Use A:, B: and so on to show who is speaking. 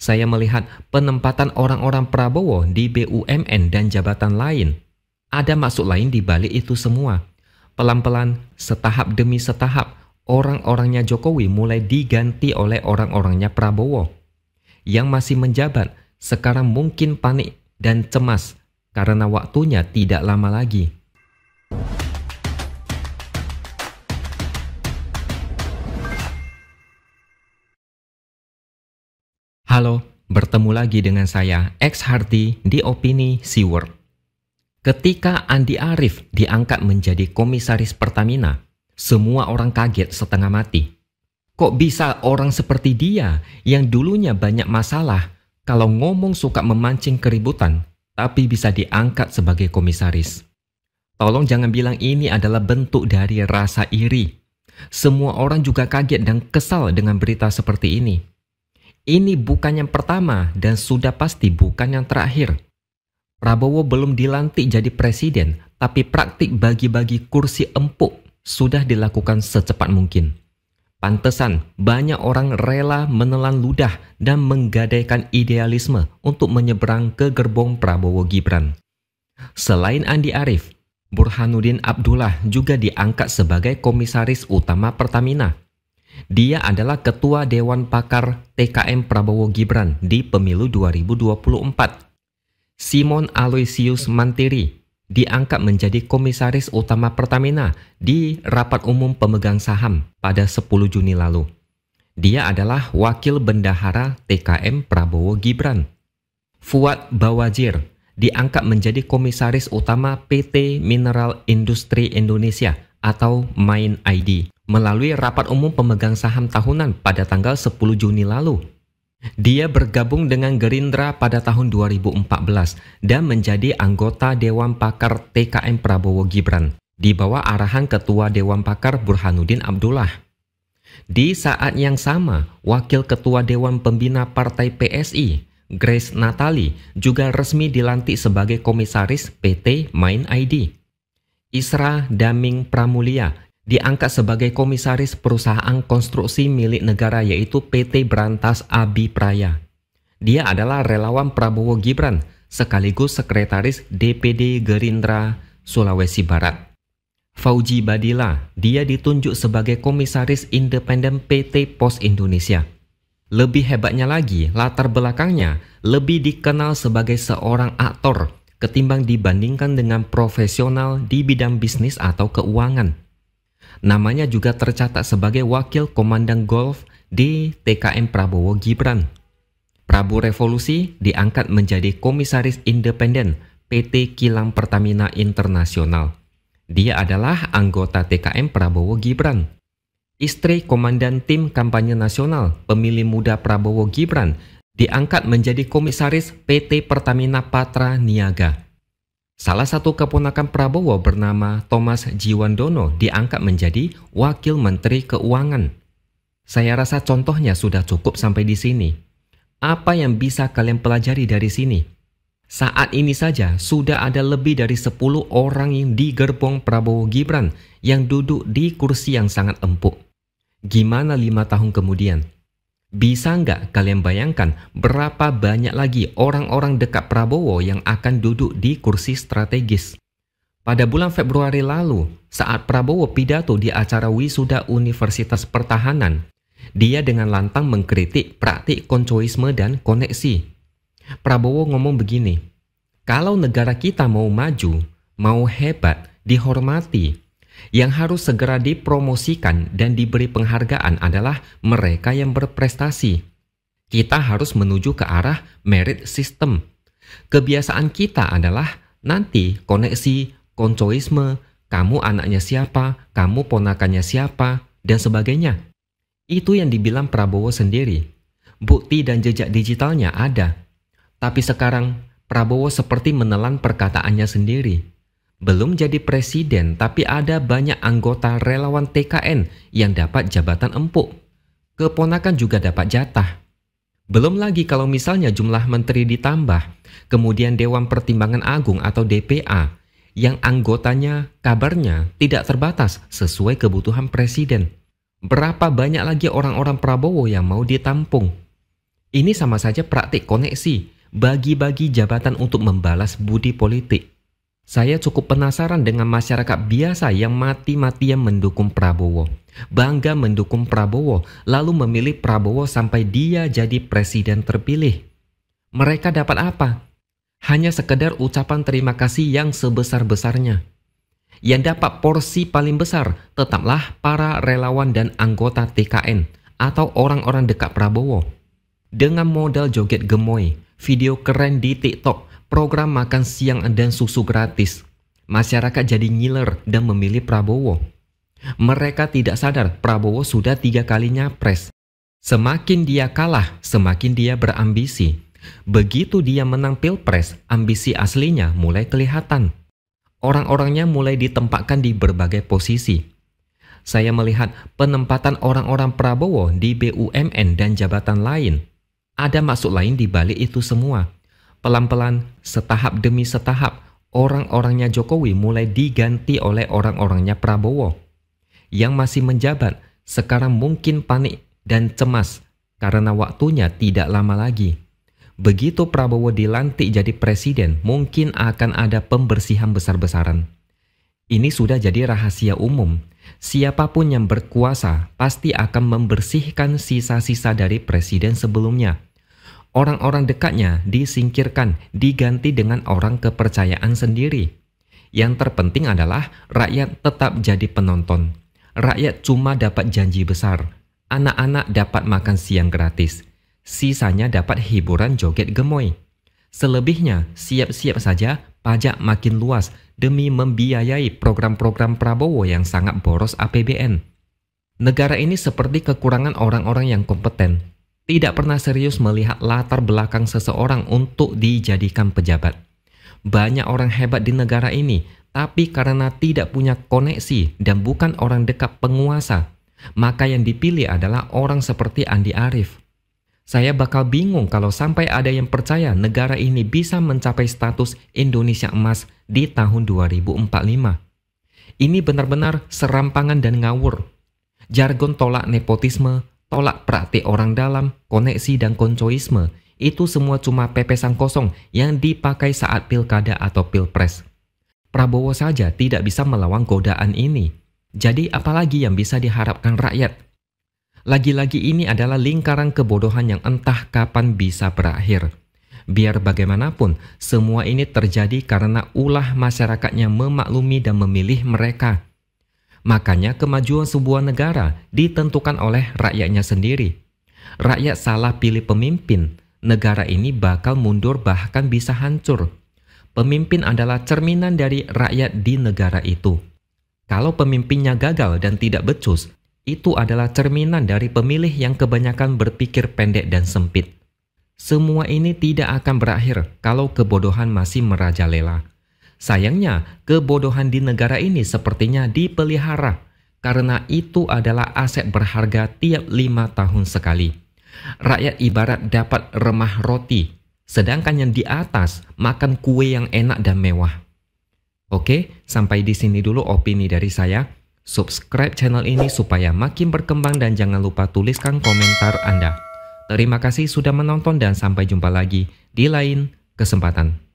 A: saya melihat penempatan orang-orang Prabowo di BUMN dan jabatan lain. Ada maksud lain di balik itu semua. Pelan-pelan, setahap demi setahap, orang-orangnya Jokowi mulai diganti oleh orang-orangnya Prabowo. Yang masih menjabat sekarang mungkin panik dan cemas karena waktunya tidak lama lagi. Halo, bertemu lagi dengan saya X Harti di Opini Siwer. Ketika Andi Arief diangkat menjadi komisaris Pertamina, semua orang kaget setengah mati. Kok bisa orang seperti dia yang dulunya banyak masalah kalau ngomong suka memancing keributan, tapi bisa diangkat sebagai komisaris. Tolong jangan bilang ini adalah bentuk dari rasa iri. Semua orang juga kaget dan kesal dengan berita seperti ini ini bukan yang pertama dan sudah pasti bukan yang terakhir. Prabowo belum dilantik jadi presiden, tapi praktik bagi-bagi kursi empuk sudah dilakukan secepat mungkin. Pantesan banyak orang rela menelan ludah dan menggadaikan idealisme untuk menyeberang ke gerbong Prabowo Gibran. Selain Andi Arief, Burhanuddin Abdullah juga diangkat sebagai komisaris utama Pertamina dia adalah Ketua Dewan Pakar TKM Prabowo Gibran di pemilu 2024. Simon Aloysius Mantiri diangkat menjadi Komisaris Utama Pertamina di Rapat Umum Pemegang Saham pada 10 Juni lalu. Dia adalah Wakil Bendahara TKM Prabowo Gibran. Fuad Bawajir diangkat menjadi Komisaris Utama PT Mineral Industri Indonesia atau Main ID melalui rapat umum pemegang saham tahunan pada tanggal 10 Juni lalu. Dia bergabung dengan Gerindra pada tahun 2014 dan menjadi anggota Dewan Pakar TKM Prabowo Gibran di bawah arahan Ketua Dewan Pakar Burhanuddin Abdullah. Di saat yang sama, Wakil Ketua Dewan Pembina Partai PSI, Grace Natali, juga resmi dilantik sebagai Komisaris PT Main ID. Isra Daming Pramulia diangkat sebagai komisaris perusahaan konstruksi milik negara yaitu PT Brantas Abi Praya. Dia adalah relawan Prabowo Gibran sekaligus sekretaris DPD Gerindra Sulawesi Barat. Fauji Badila, dia ditunjuk sebagai komisaris independen PT Pos Indonesia. Lebih hebatnya lagi, latar belakangnya lebih dikenal sebagai seorang aktor ketimbang dibandingkan dengan profesional di bidang bisnis atau keuangan. Namanya juga tercatat sebagai wakil komandan golf di TKM Prabowo Gibran. Prabu Revolusi diangkat menjadi komisaris independen PT Kilang Pertamina Internasional. Dia adalah anggota TKM Prabowo Gibran. Istri Komandan Tim Kampanye Nasional Pemilih Muda Prabowo Gibran diangkat menjadi komisaris PT Pertamina Patra Niaga. Salah satu keponakan Prabowo bernama Thomas Jiwandono diangkat menjadi Wakil Menteri Keuangan. Saya rasa contohnya sudah cukup sampai di sini. Apa yang bisa kalian pelajari dari sini? Saat ini saja sudah ada lebih dari 10 orang yang digerbong Prabowo Gibran yang duduk di kursi yang sangat empuk. Gimana lima tahun kemudian? Bisa nggak kalian bayangkan berapa banyak lagi orang-orang dekat Prabowo yang akan duduk di kursi strategis? Pada bulan Februari lalu, saat Prabowo pidato di acara wisuda Universitas Pertahanan, dia dengan lantang mengkritik praktik koncoisme dan koneksi. Prabowo ngomong begini, kalau negara kita mau maju, mau hebat, dihormati, yang harus segera dipromosikan dan diberi penghargaan adalah mereka yang berprestasi. Kita harus menuju ke arah merit system. Kebiasaan kita adalah nanti koneksi, koncoisme, kamu anaknya siapa, kamu ponakannya siapa, dan sebagainya. Itu yang dibilang Prabowo sendiri. Bukti dan jejak digitalnya ada. Tapi sekarang Prabowo seperti menelan perkataannya sendiri belum jadi presiden, tapi ada banyak anggota relawan TKN yang dapat jabatan empuk. Keponakan juga dapat jatah. Belum lagi kalau misalnya jumlah menteri ditambah, kemudian Dewan Pertimbangan Agung atau DPA yang anggotanya kabarnya tidak terbatas sesuai kebutuhan presiden. Berapa banyak lagi orang-orang Prabowo yang mau ditampung? Ini sama saja praktik koneksi, bagi-bagi jabatan untuk membalas budi politik. Saya cukup penasaran dengan masyarakat biasa yang mati-matian mendukung Prabowo. Bangga mendukung Prabowo, lalu memilih Prabowo sampai dia jadi presiden terpilih. Mereka dapat apa? Hanya sekedar ucapan terima kasih yang sebesar-besarnya. Yang dapat porsi paling besar tetaplah para relawan dan anggota TKN atau orang-orang dekat Prabowo. Dengan modal joget gemoy, video keren di TikTok, program makan siang dan susu gratis. Masyarakat jadi ngiler dan memilih Prabowo. Mereka tidak sadar Prabowo sudah tiga kalinya pres. Semakin dia kalah, semakin dia berambisi. Begitu dia menang pilpres, ambisi aslinya mulai kelihatan. Orang-orangnya mulai ditempatkan di berbagai posisi. Saya melihat penempatan orang-orang Prabowo di BUMN dan jabatan lain. Ada maksud lain di balik itu semua. Pelan-pelan, setahap demi setahap, orang-orangnya Jokowi mulai diganti oleh orang-orangnya Prabowo. Yang masih menjabat sekarang mungkin panik dan cemas karena waktunya tidak lama lagi. Begitu Prabowo dilantik jadi presiden, mungkin akan ada pembersihan besar-besaran. Ini sudah jadi rahasia umum. Siapapun yang berkuasa pasti akan membersihkan sisa-sisa dari presiden sebelumnya orang-orang dekatnya disingkirkan, diganti dengan orang kepercayaan sendiri. Yang terpenting adalah rakyat tetap jadi penonton. Rakyat cuma dapat janji besar, anak-anak dapat makan siang gratis, sisanya dapat hiburan joget gemoy. Selebihnya, siap-siap saja pajak makin luas demi membiayai program-program Prabowo yang sangat boros APBN. Negara ini seperti kekurangan orang-orang yang kompeten, tidak pernah serius melihat latar belakang seseorang untuk dijadikan pejabat. Banyak orang hebat di negara ini, tapi karena tidak punya koneksi dan bukan orang dekat penguasa, maka yang dipilih adalah orang seperti Andi Arief. Saya bakal bingung kalau sampai ada yang percaya negara ini bisa mencapai status Indonesia emas di tahun 2045. Ini benar-benar serampangan dan ngawur. Jargon tolak nepotisme, tolak praktik orang dalam, koneksi dan koncoisme, itu semua cuma pepesan kosong yang dipakai saat pilkada atau pilpres. Prabowo saja tidak bisa melawan godaan ini. Jadi apalagi yang bisa diharapkan rakyat? Lagi-lagi ini adalah lingkaran kebodohan yang entah kapan bisa berakhir. Biar bagaimanapun, semua ini terjadi karena ulah masyarakatnya memaklumi dan memilih mereka – Makanya kemajuan sebuah negara ditentukan oleh rakyatnya sendiri. Rakyat salah pilih pemimpin, negara ini bakal mundur bahkan bisa hancur. Pemimpin adalah cerminan dari rakyat di negara itu. Kalau pemimpinnya gagal dan tidak becus, itu adalah cerminan dari pemilih yang kebanyakan berpikir pendek dan sempit. Semua ini tidak akan berakhir kalau kebodohan masih merajalela. Sayangnya, kebodohan di negara ini sepertinya dipelihara karena itu adalah aset berharga tiap lima tahun sekali. Rakyat ibarat dapat remah roti, sedangkan yang di atas makan kue yang enak dan mewah. Oke, sampai di sini dulu opini dari saya. Subscribe channel ini supaya makin berkembang dan jangan lupa tuliskan komentar Anda. Terima kasih sudah menonton dan sampai jumpa lagi di lain kesempatan.